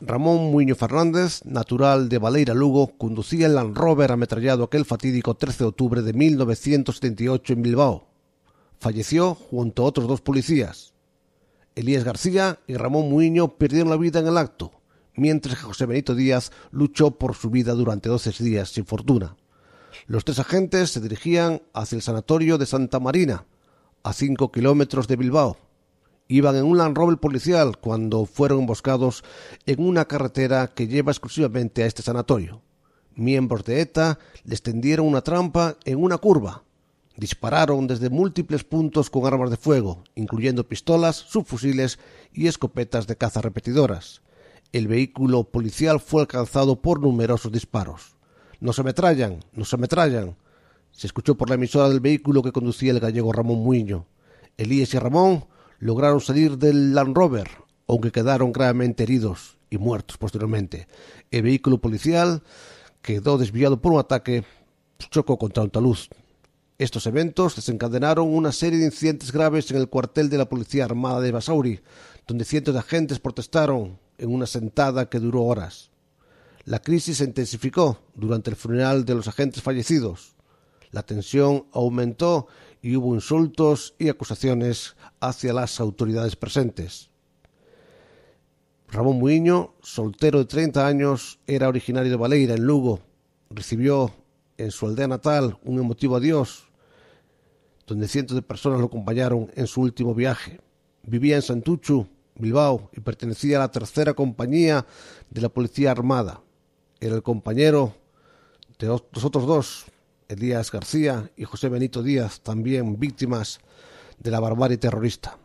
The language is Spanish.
Ramón Muño Fernández, natural de Valeira Lugo, conducía el Land Rover ametrallado aquel fatídico 13 de octubre de 1978 en Bilbao. Falleció junto a otros dos policías. Elías García y Ramón Muñoz perdieron la vida en el acto, mientras que José Benito Díaz luchó por su vida durante 12 días sin fortuna. Los tres agentes se dirigían hacia el sanatorio de Santa Marina, a 5 kilómetros de Bilbao Iban en un Land Rover policial cuando fueron emboscados en una carretera que lleva exclusivamente a este sanatorio. Miembros de ETA les tendieron una trampa en una curva. Dispararon desde múltiples puntos con armas de fuego, incluyendo pistolas, subfusiles y escopetas de caza repetidoras. El vehículo policial fue alcanzado por numerosos disparos. No se ametrallan, se ametrallan. Se escuchó por la emisora del vehículo que conducía el gallego Ramón Muño. Elías y Ramón lograron salir del Land Rover, aunque quedaron gravemente heridos y muertos posteriormente. El vehículo policial quedó desviado por un ataque, chocó contra un luz. Estos eventos desencadenaron una serie de incidentes graves en el cuartel de la Policía Armada de Basauri, donde cientos de agentes protestaron en una sentada que duró horas. La crisis se intensificó durante el funeral de los agentes fallecidos. La tensión aumentó y hubo insultos y acusaciones hacia las autoridades presentes. Ramón Muiño, soltero de 30 años, era originario de Valeira, en Lugo. Recibió en su aldea natal un emotivo adiós, donde cientos de personas lo acompañaron en su último viaje. Vivía en Santucho, Bilbao, y pertenecía a la tercera compañía de la Policía Armada. Era el compañero de los otros dos, Elías García y José Benito Díaz, también víctimas de la barbarie terrorista.